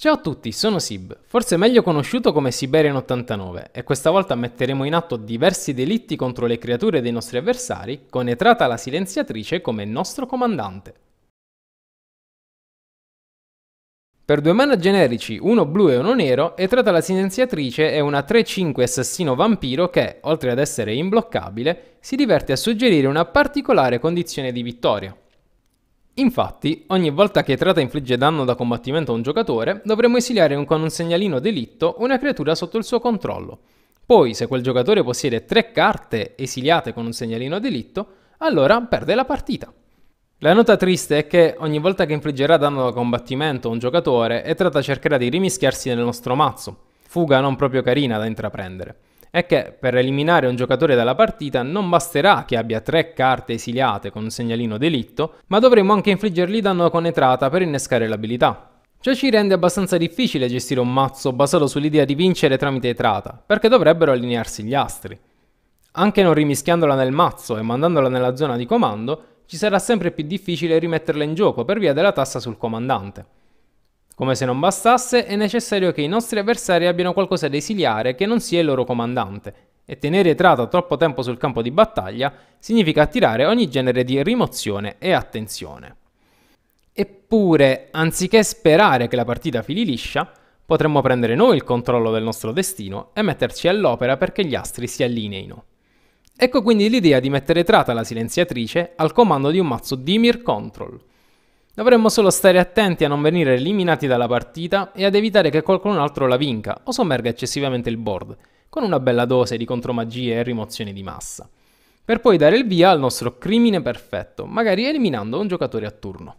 Ciao a tutti, sono Sib, forse meglio conosciuto come Siberian 89 e questa volta metteremo in atto diversi delitti contro le creature dei nostri avversari con Etrata la silenziatrice come nostro comandante. Per due mana generici, uno blu e uno nero, Etrata la silenziatrice è una 3-5 assassino vampiro che, oltre ad essere imbloccabile, si diverte a suggerire una particolare condizione di vittoria. Infatti, ogni volta che Trata infligge danno da combattimento a un giocatore, dovremo esiliare con un segnalino delitto una creatura sotto il suo controllo. Poi, se quel giocatore possiede tre carte esiliate con un segnalino delitto, allora perde la partita. La nota triste è che ogni volta che infliggerà danno da combattimento a un giocatore, Etrata cercherà di rimischiarsi nel nostro mazzo, fuga non proprio carina da intraprendere è che per eliminare un giocatore dalla partita non basterà che abbia tre carte esiliate con un segnalino delitto, ma dovremo anche infliggergli danno con entrata per innescare l'abilità. Ciò ci rende abbastanza difficile gestire un mazzo basato sull'idea di vincere tramite entrata, perché dovrebbero allinearsi gli astri. Anche non rimischiandola nel mazzo e mandandola nella zona di comando, ci sarà sempre più difficile rimetterla in gioco per via della tassa sul comandante. Come se non bastasse, è necessario che i nostri avversari abbiano qualcosa da esiliare che non sia il loro comandante, e tenere Trata troppo tempo sul campo di battaglia significa attirare ogni genere di rimozione e attenzione. Eppure, anziché sperare che la partita fili liscia, potremmo prendere noi il controllo del nostro destino e metterci all'opera perché gli astri si allineino. Ecco quindi l'idea di mettere Trata la silenziatrice al comando di un mazzo Dimir Control, Dovremmo solo stare attenti a non venire eliminati dalla partita e ad evitare che qualcun altro la vinca o sommerga eccessivamente il board, con una bella dose di contromagie e rimozioni di massa, per poi dare il via al nostro crimine perfetto, magari eliminando un giocatore a turno.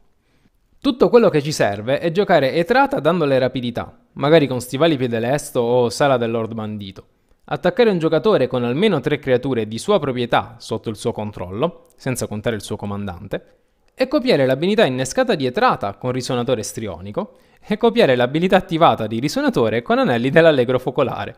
Tutto quello che ci serve è giocare etrata dandole rapidità, magari con stivali piedelesto o sala del Lord Bandito. Attaccare un giocatore con almeno tre creature di sua proprietà sotto il suo controllo, senza contare il suo comandante, e copiare l'abilità innescata di Etrata con risonatore strionico e copiare l'abilità attivata di risonatore con anelli dell'allegro focolare.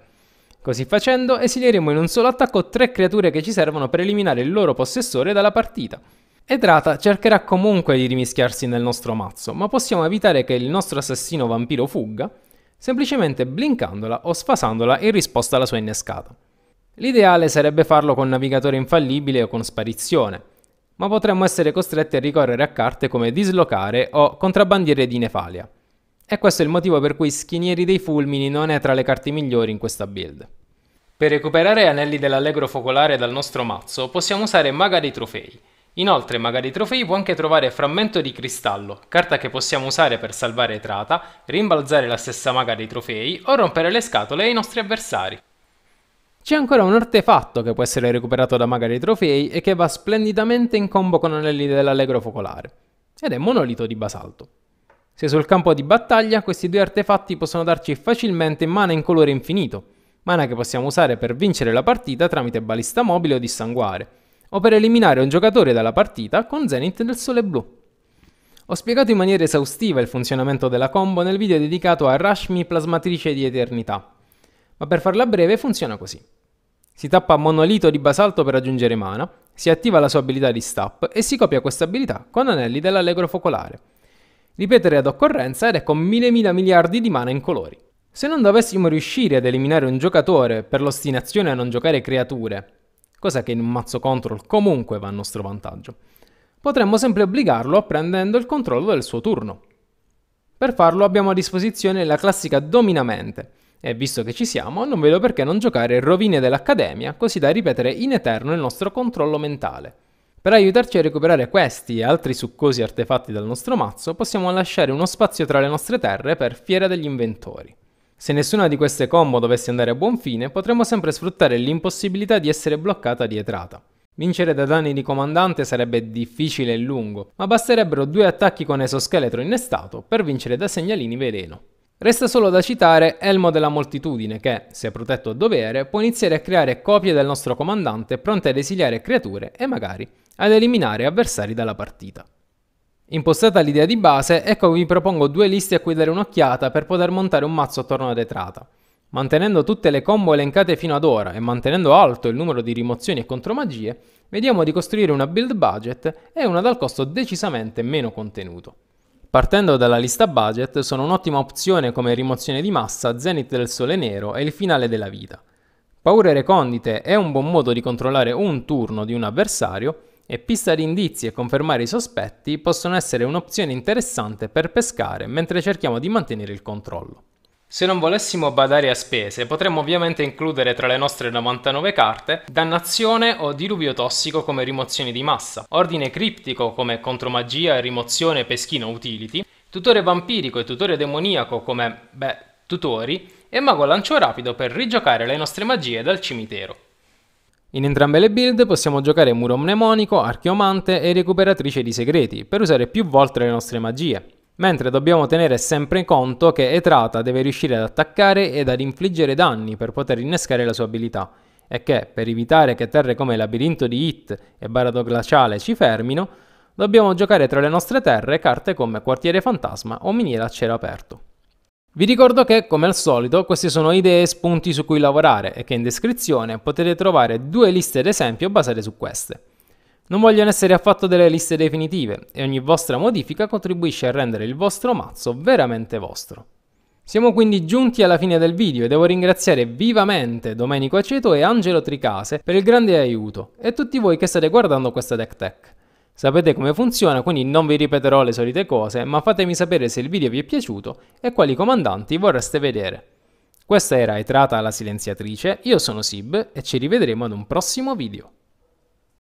Così facendo esilieremo in un solo attacco tre creature che ci servono per eliminare il loro possessore dalla partita. Edrata cercherà comunque di rimischiarsi nel nostro mazzo, ma possiamo evitare che il nostro assassino vampiro fugga, semplicemente blinkandola o sfasandola in risposta alla sua innescata. L'ideale sarebbe farlo con navigatore infallibile o con sparizione, ma potremmo essere costretti a ricorrere a carte come dislocare o contrabbandiere di Nefalia. E questo è il motivo per cui Schinieri dei Fulmini non è tra le carte migliori in questa build. Per recuperare anelli dell'allegro focolare dal nostro mazzo possiamo usare Maga dei Trofei. Inoltre Maga dei Trofei può anche trovare Frammento di Cristallo, carta che possiamo usare per salvare Trata, rimbalzare la stessa Maga dei Trofei o rompere le scatole ai nostri avversari. C'è ancora un artefatto che può essere recuperato da magari trofei e che va splendidamente in combo con anelli dell'allegro focolare, ed è monolito di basalto. Se sul campo di battaglia, questi due artefatti possono darci facilmente mana in colore infinito, mana che possiamo usare per vincere la partita tramite balista mobile o dissanguare, o per eliminare un giocatore dalla partita con Zenith del Sole Blu. Ho spiegato in maniera esaustiva il funzionamento della combo nel video dedicato a Rashmi Plasmatrice di Eternità, ma per farla breve funziona così. Si tappa monolito di basalto per aggiungere mana, si attiva la sua abilità di stap e si copia questa abilità con anelli dell'allegro focolare. Ripetere ad occorrenza ed ecco mila miliardi di mana in colori. Se non dovessimo riuscire ad eliminare un giocatore per l'ostinazione a non giocare creature, cosa che in un mazzo control comunque va a nostro vantaggio, potremmo sempre obbligarlo prendendo il controllo del suo turno. Per farlo abbiamo a disposizione la classica dominamente, e visto che ci siamo, non vedo perché non giocare Rovine dell'Accademia, così da ripetere in eterno il nostro controllo mentale. Per aiutarci a recuperare questi e altri succosi artefatti dal nostro mazzo, possiamo lasciare uno spazio tra le nostre terre per Fiera degli Inventori. Se nessuna di queste combo dovesse andare a buon fine, potremmo sempre sfruttare l'impossibilità di essere bloccata di Etrata. Vincere da danni di comandante sarebbe difficile e lungo, ma basterebbero due attacchi con esoscheletro innestato per vincere da segnalini veleno. Resta solo da citare Elmo della moltitudine che, se protetto a dovere, può iniziare a creare copie del nostro comandante pronte ad esiliare creature e magari ad eliminare avversari dalla partita. Impostata l'idea di base, ecco vi propongo due liste a cui dare un'occhiata per poter montare un mazzo attorno a retrata. Mantenendo tutte le combo elencate fino ad ora e mantenendo alto il numero di rimozioni e contromagie, vediamo di costruire una build budget e una dal costo decisamente meno contenuto. Partendo dalla lista budget, sono un'ottima opzione come rimozione di massa, zenith del sole nero e il finale della vita. Paure recondite è un buon modo di controllare un turno di un avversario e pista di indizi e confermare i sospetti possono essere un'opzione interessante per pescare mentre cerchiamo di mantenere il controllo. Se non volessimo badare a spese, potremmo ovviamente includere tra le nostre 99 carte dannazione o diluvio tossico come rimozione di massa, ordine criptico come contromagia rimozione peschino utility, tutore vampirico e tutore demoniaco come, beh, tutori, e mago lancio rapido per rigiocare le nostre magie dal cimitero. In entrambe le build possiamo giocare muro mnemonico, archeomante e recuperatrice di segreti, per usare più volte le nostre magie mentre dobbiamo tenere sempre conto che Etrata deve riuscire ad attaccare ed ad infliggere danni per poter innescare la sua abilità, e che, per evitare che terre come Labirinto di Hit e Barado Glaciale ci fermino, dobbiamo giocare tra le nostre terre carte come Quartiere Fantasma o Miniera a Cielo Aperto. Vi ricordo che, come al solito, queste sono idee e spunti su cui lavorare e che in descrizione potete trovare due liste d'esempio basate su queste. Non vogliono essere affatto delle liste definitive e ogni vostra modifica contribuisce a rendere il vostro mazzo veramente vostro. Siamo quindi giunti alla fine del video e devo ringraziare vivamente Domenico Aceto e Angelo Tricase per il grande aiuto e tutti voi che state guardando questa deck Tech. Sapete come funziona, quindi non vi ripeterò le solite cose, ma fatemi sapere se il video vi è piaciuto e quali comandanti vorreste vedere. Questa era Etrata la silenziatrice, io sono Sib e ci rivedremo ad un prossimo video.